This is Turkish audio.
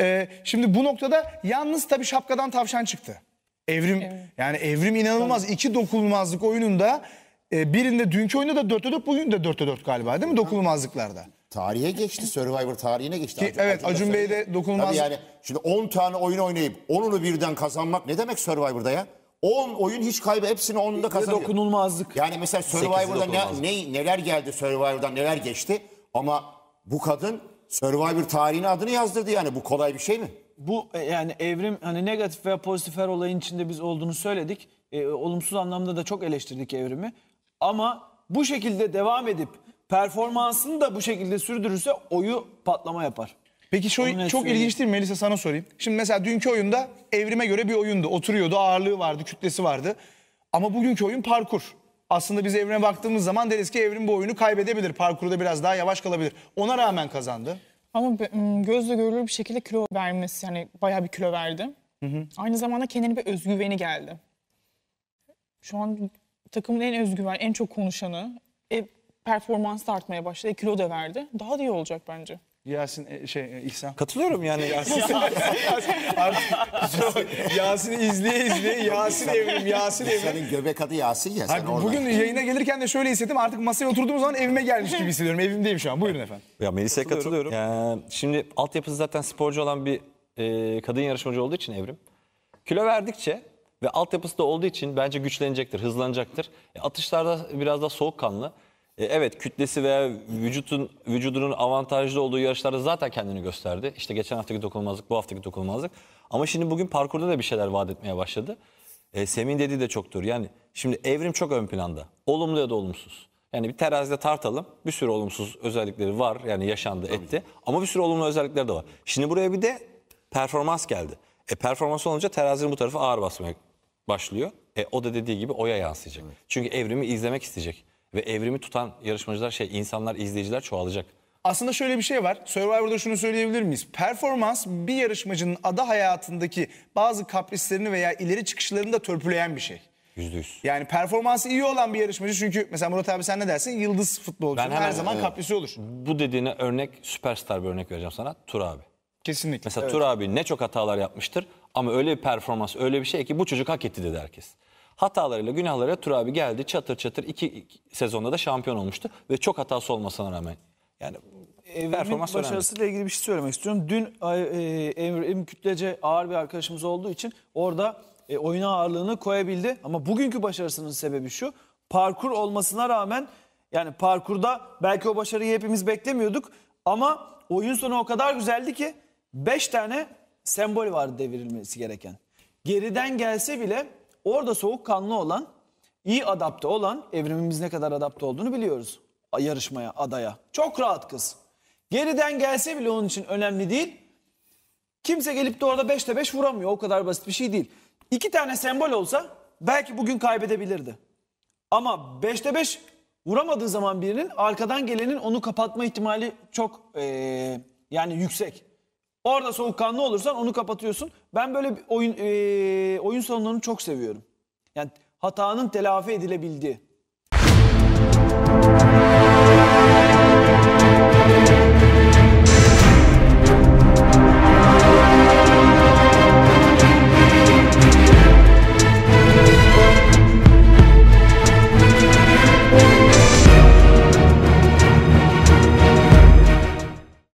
Ee, şimdi bu noktada yalnız tabii şapkadan tavşan çıktı. Evrim evet. yani evrim inanılmaz. Evet. iki dokunulmazlık oyununda e, birinde dünkü oyunda da 4'te 4 bugün de 4'te 4 galiba değil mi dokunulmazlıklarda? Tarihe geçti. Survivor tarihine geçti. Ki, Acun, evet Acun, Acun Bey de dokunulmaz. Tabii yani şimdi 10 tane oyun oynayıp 10'unu birden kazanmak ne demek Survivor'da ya? 10 oyun hiç kaybı hepsini 10'unda kazanıyor. Dokunulmazlık. Yani mesela Survivor'da ne, ne, neler geldi Survivor'dan neler geçti ama bu kadın Survivor tarihinin adını yazdırdı yani bu kolay bir şey mi? Bu e, yani evrim hani negatif veya pozitif her olayın içinde biz olduğunu söyledik. E, olumsuz anlamda da çok eleştirdik evrimi. Ama bu şekilde devam edip performansını da bu şekilde sürdürürse oyu patlama yapar. Peki şu Onu çok söyleyeyim. ilginç değil mi Melisa sana sorayım. Şimdi mesela dünkü oyunda evrime göre bir oyundu. Oturuyordu, ağırlığı vardı, kütlesi vardı. Ama bugünkü oyun parkur. Aslında biz evrene baktığımız zaman deriz ki evrim bu oyunu kaybedebilir. Parkurda biraz daha yavaş kalabilir. Ona rağmen kazandı. Ama gözle görülür bir şekilde kilo vermesi yani bayağı bir kilo verdi. Hı hı. Aynı zamanda kendine bir özgüveni geldi. Şu an takımın en özgüven, en çok konuşanı. E, performans da artmaya başladı. E, kilo da verdi. Daha da iyi olacak bence. Yasin e, şey e, İhsan. Katılıyorum yani Yasin. Artık Yasin'i izleye izleye Yasin evrim Yasin evrim. Senin göbek adı Yasin ya sen Abi, oradan. Bugün yayına gelirken de şöyle hissettim artık masaya oturduğum zaman evime gelmiş gibi hissediyorum. Evimdeyim şu an buyurun efendim. Ya Melisa'ya katılıyorum. katılıyorum. Ee, şimdi altyapısı zaten sporcu olan bir e, kadın yarışmacı olduğu için evrim. Kilo verdikçe ve altyapısı da olduğu için bence güçlenecektir, hızlanacaktır. E, atışlarda biraz daha soğukkanlı. E, evet kütlesi veya vücutun vücudunun avantajlı olduğu yarışlarda zaten kendini gösterdi. İşte geçen haftaki dokunulmazlık, bu haftaki dokunulmazlık. Ama şimdi bugün parkurda da bir şeyler vaat etmeye başladı. E, Semih'in dediği de çok doğru. Yani şimdi evrim çok ön planda. Olumlu ya da olumsuz. Yani bir terazide tartalım. Bir sürü olumsuz özellikleri var. Yani yaşandı, Tabii. etti. Ama bir sürü olumlu özellikleri de var. Şimdi buraya bir de performans geldi. E performans olunca terazinin bu tarafı ağır basmaya başlıyor. E o da dediği gibi oya yansıyacak. Evet. Çünkü evrimi izlemek isteyecek. Ve evrimi tutan yarışmacılar şey insanlar izleyiciler çoğalacak. Aslında şöyle bir şey var. Survivor'da şunu söyleyebilir miyiz? Performans bir yarışmacının ada hayatındaki bazı kaprislerini veya ileri çıkışlarını da törpüleyen bir şey. %100. Yani performansı iyi olan bir yarışmacı çünkü mesela Murat abi sen ne dersin? Yıldız futbolcu Ben her hemen, zaman kaprisi olur. Bu dediğine örnek süperstar bir örnek vereceğim sana. Tur abi. Kesinlikle. Mesela Tur abi ne çok hatalar yapmıştır ama öyle bir performans öyle bir şey ki bu çocuk hak etti dedi herkes. Hatalarıyla günahlarıyla Turabi geldi çatır çatır iki, sezonda da şampiyon olmuştu. Ve çok hatası olmasına rağmen. Yani Evrim'in performans başarısıyla ilgili bir şey söylemek istiyorum. Dün e, Evrim Kütlece ağır bir arkadaşımız olduğu için orada e, oyuna ağırlığını koyabildi. Ama bugünkü başarısının sebebi şu. Parkur olmasına rağmen yani parkurda belki o başarıyı hepimiz beklemiyorduk. Ama oyun sonu o kadar güzeldi ki 5 tane sembol vardı devirilmesi gereken. Geriden gelse bile Orada soğukkanlı olan, iyi adapte olan, evrimimiz ne kadar adapte olduğunu biliyoruz. Yarışmaya, adaya. Çok rahat kız. Geriden gelse bile onun için önemli değil. Kimse gelip de orada 5'te 5 vuramıyor. O kadar basit bir şey değil. İki tane sembol olsa belki bugün kaybedebilirdi. Ama 5'te 5 vuramadığı zaman birinin arkadan gelenin onu kapatma ihtimali çok ee, yani yüksek. Orada soğukkanlı olursan onu kapatıyorsun. Ben böyle oyun e, oyun salonlarını çok seviyorum. Yani hatanın telafi edilebildiği.